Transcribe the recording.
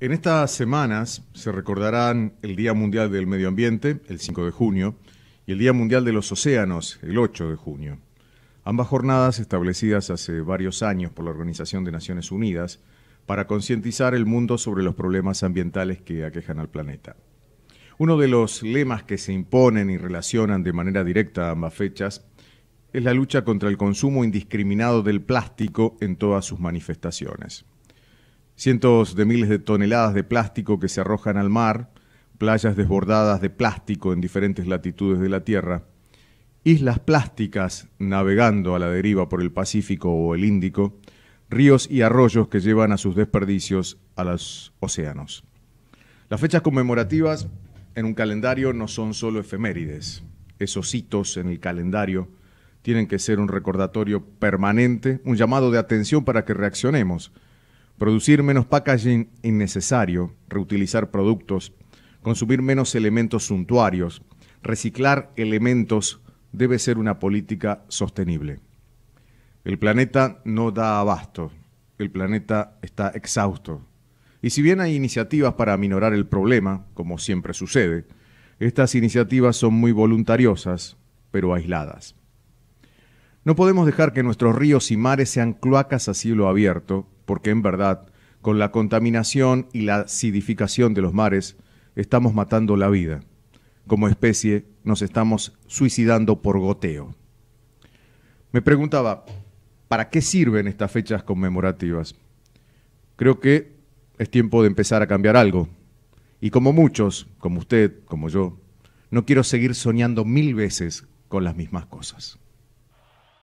En estas semanas se recordarán el Día Mundial del Medio Ambiente, el 5 de junio, y el Día Mundial de los Océanos, el 8 de junio. Ambas jornadas establecidas hace varios años por la Organización de Naciones Unidas para concientizar el mundo sobre los problemas ambientales que aquejan al planeta. Uno de los lemas que se imponen y relacionan de manera directa ambas fechas es la lucha contra el consumo indiscriminado del plástico en todas sus manifestaciones cientos de miles de toneladas de plástico que se arrojan al mar, playas desbordadas de plástico en diferentes latitudes de la Tierra, islas plásticas navegando a la deriva por el Pacífico o el Índico, ríos y arroyos que llevan a sus desperdicios a los océanos. Las fechas conmemorativas en un calendario no son solo efemérides. Esos hitos en el calendario tienen que ser un recordatorio permanente, un llamado de atención para que reaccionemos producir menos packaging innecesario, reutilizar productos, consumir menos elementos suntuarios, reciclar elementos debe ser una política sostenible. El planeta no da abasto, el planeta está exhausto. Y si bien hay iniciativas para aminorar el problema, como siempre sucede, estas iniciativas son muy voluntariosas, pero aisladas. No podemos dejar que nuestros ríos y mares sean cloacas a cielo abierto, porque en verdad, con la contaminación y la acidificación de los mares, estamos matando la vida. Como especie, nos estamos suicidando por goteo. Me preguntaba, ¿para qué sirven estas fechas conmemorativas? Creo que es tiempo de empezar a cambiar algo. Y como muchos, como usted, como yo, no quiero seguir soñando mil veces con las mismas cosas.